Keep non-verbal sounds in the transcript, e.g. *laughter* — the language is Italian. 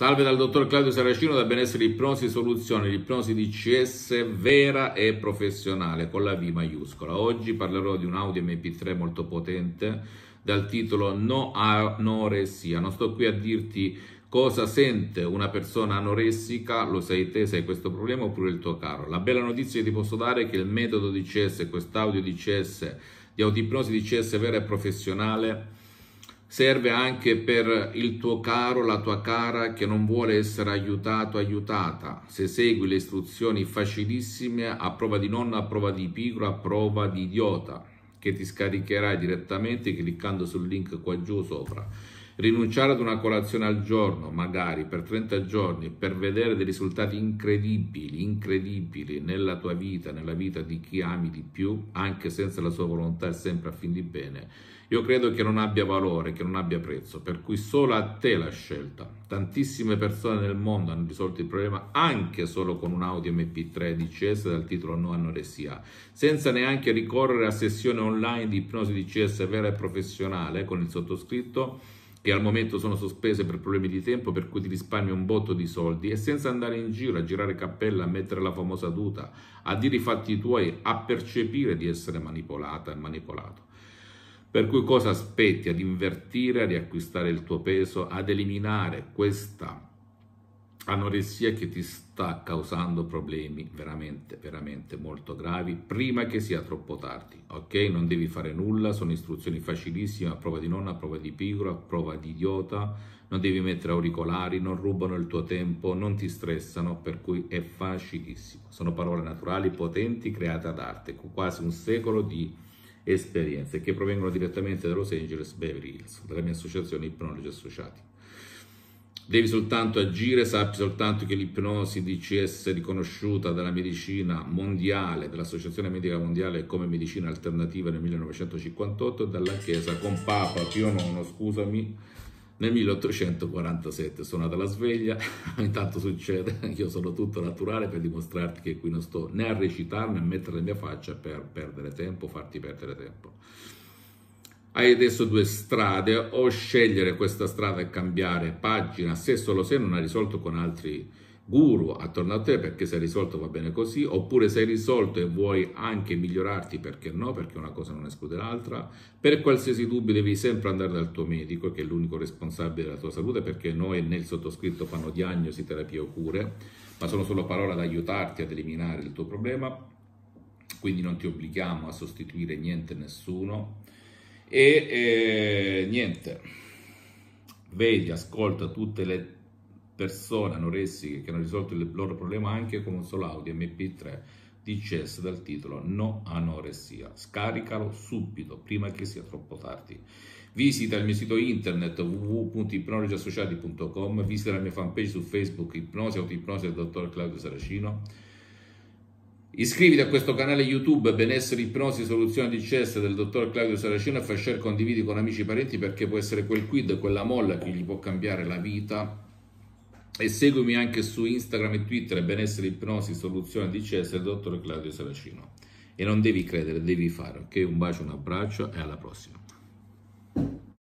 Salve dal dottor Claudio Saracino da Benessere Ipnosi Soluzione, l'ipnosi di CS vera e professionale con la V maiuscola. Oggi parlerò di un audio MP3 molto potente dal titolo No anoressia. Non sto qui a dirti cosa sente una persona anoressica, lo sai te, sai questo problema oppure il tuo caro. La bella notizia che ti posso dare è che il metodo di CS, quest'audio di CS, di autipnosi CS vera e professionale serve anche per il tuo caro, la tua cara che non vuole essere aiutato, aiutata. Se segui le istruzioni facilissime, a prova di nonna, a prova di pigro, a prova di idiota, che ti scaricherai direttamente cliccando sul link qua giù sopra. Rinunciare ad una colazione al giorno, magari per 30 giorni, per vedere dei risultati incredibili, incredibili nella tua vita, nella vita di chi ami di più, anche senza la sua volontà e sempre a fin di bene, io credo che non abbia valore, che non abbia prezzo, per cui solo a te la scelta. Tantissime persone nel mondo hanno risolto il problema anche solo con un audio MP13S dal titolo No Anoressia, senza neanche ricorrere a sessioni online di ipnosi di CS vera e professionale con il sottoscritto che al momento sono sospese per problemi di tempo per cui ti risparmi un botto di soldi e senza andare in giro a girare cappella, a mettere la famosa tuta, a dire i fatti tuoi, a percepire di essere manipolata e manipolato. Per cui cosa aspetti ad invertire, a riacquistare il tuo peso, ad eliminare questa anoressia che ti sta causando problemi veramente, veramente molto gravi prima che sia troppo tardi, ok? Non devi fare nulla, sono istruzioni facilissime, a prova di nonna, a prova di pigro, a prova di idiota, non devi mettere auricolari, non rubano il tuo tempo, non ti stressano, per cui è facilissimo. Sono parole naturali, potenti, create ad arte, con quasi un secolo di esperienze che provengono direttamente da Los Angeles Beverly Hills, dalla mia associazione Ipnologi Associati devi soltanto agire, sappi soltanto che l'ipnosi DCS è riconosciuta dalla medicina mondiale, dall'Associazione Medica Mondiale come medicina alternativa nel 1958 e dalla Chiesa con Papa Pio IX, scusami, nel 1847. Sono andata alla sveglia, *laughs* intanto succede, io sono tutto naturale per dimostrarti che qui non sto né a recitarne, né a mettere la mia faccia per perdere tempo, farti perdere tempo. Hai adesso due strade, o scegliere questa strada e cambiare pagina, se solo se non hai risolto con altri guru attorno a te perché se hai risolto va bene così, oppure sei risolto e vuoi anche migliorarti perché no, perché una cosa non esclude l'altra. Per qualsiasi dubbio devi sempre andare dal tuo medico, che è l'unico responsabile della tua salute, perché noi nel sottoscritto fanno diagnosi, terapie o cure, ma sono solo parole ad aiutarti ad eliminare il tuo problema, quindi non ti obblighiamo a sostituire niente e nessuno e eh, niente vedi ascolta tutte le persone anoressiche che hanno risolto il loro problema anche con un solo audio mp3 DCS dal titolo No Anoressia. Scaricalo subito, prima che sia troppo tardi. Visita il mio sito internet www.ipnologiassociati.com, visita la mia fanpage su Facebook Ipnosi Autoipnosi del dottor Claudio Saracino Iscriviti a questo canale YouTube Benessere Ipnosi Soluzione di CS del dottor Claudio Saracino e fai share, condividi con amici e parenti perché può essere quel quid, quella molla che gli può cambiare la vita. E seguimi anche su Instagram e Twitter Benessere Ipnosi Soluzione di CS del dottor Claudio Saracino. E non devi credere, devi fare, ok? Un bacio, un abbraccio e alla prossima.